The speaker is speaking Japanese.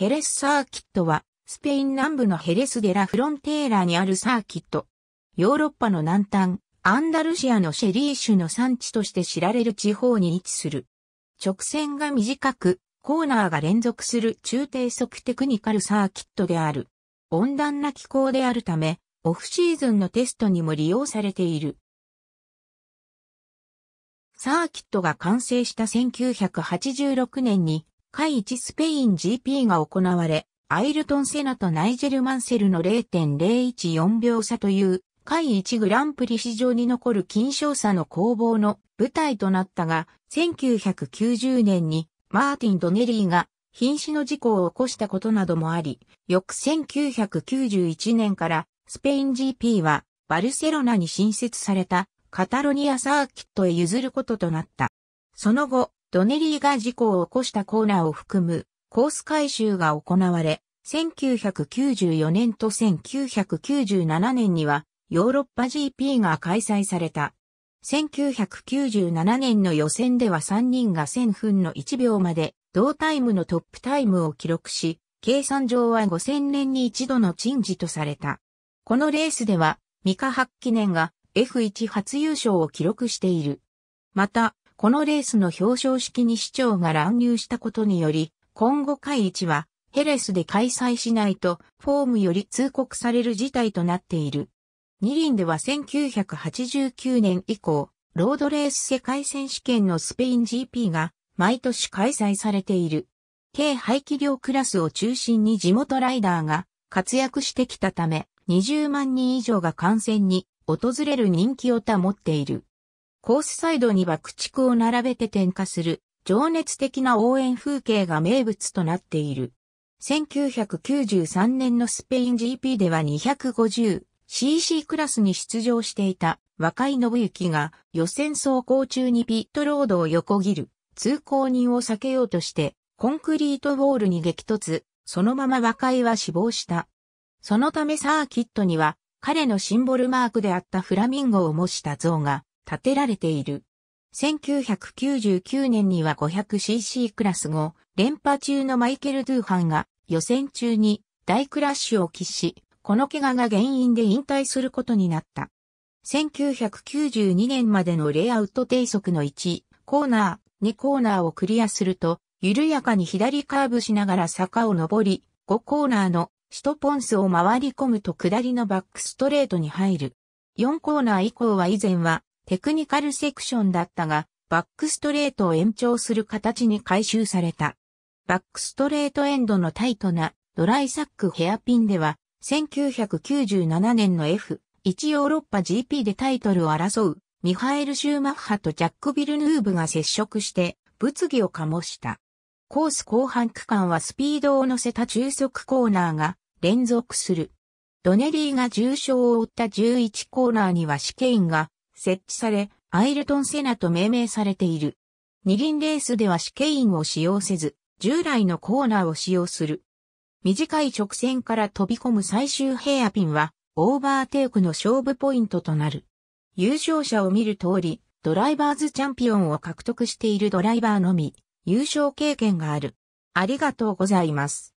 ヘレスサーキットは、スペイン南部のヘレスデラ・フロンテーラにあるサーキット。ヨーロッパの南端、アンダルシアのシェリー種の産地として知られる地方に位置する。直線が短く、コーナーが連続する中低速テクニカルサーキットである。温暖な気候であるため、オフシーズンのテストにも利用されている。サーキットが完成した1986年に会1スペイン GP が行われ、アイルトン・セナとナイジェル・マンセルの0.014秒差という、会1グランプリ史上に残る金賞差の攻防の舞台となったが、1990年にマーティン・ドネリーが瀕死の事故を起こしたことなどもあり、翌1991年からスペイン GP はバルセロナに新設されたカタロニアサーキットへ譲ることとなった。その後、ドネリーが事故を起こしたコーナーを含むコース改修が行われ、1994年と1997年にはヨーロッパ GP が開催された。1997年の予選では3人が1000分の1秒まで同タイムのトップタイムを記録し、計算上は5000年に一度の珍事とされた。このレースでは、ミカハッキネンが F1 初優勝を記録している。また、このレースの表彰式に市長が乱入したことにより、今後会一はヘレスで開催しないとフォームより通告される事態となっている。二輪では1989年以降、ロードレース世界選手権のスペイン GP が毎年開催されている。低排気量クラスを中心に地元ライダーが活躍してきたため、20万人以上が観戦に訪れる人気を保っている。コースサイドに爆竹を並べて点火する情熱的な応援風景が名物となっている。1993年のスペイン GP では 250cc クラスに出場していた若井信之が予選走行中にピットロードを横切る通行人を避けようとしてコンクリートウォールに激突、そのまま若井は死亡した。そのためサーキットには彼のシンボルマークであったフラミンゴを模した像が建てられている。1999年には 500cc クラス後、連覇中のマイケル・ドゥーハンが予選中に大クラッシュを喫し、この怪我が原因で引退することになった。1992年までのレイアウト低速の1、コーナー、2コーナーをクリアすると、緩やかに左カーブしながら坂を上り、5コーナーの首トポンスを回り込むと下りのバックストレートに入る。4コーナー以降は以前はテクニカルセクションだったが、バックストレートを延長する形に改修された。バックストレートエンドのタイトなドライサックヘアピンでは、1997年の F、1ヨーロッパ GP でタイトルを争う、ミハエル・シューマッハとジャック・ビルヌーブが接触して、物議を醸した。コース後半区間はスピードを乗せた中速コーナーが連続する。ドネリーが重傷を負った11コーナーには試験が設置され、アイルトンセナと命名されている。二輪レースでは試験員を使用せず、従来のコーナーを使用する。短い直線から飛び込む最終ヘアピンは、オーバーテイクの勝負ポイントとなる。優勝者を見る通り、ドライバーズチャンピオンを獲得しているドライバーのみ、優勝経験がある。ありがとうございます。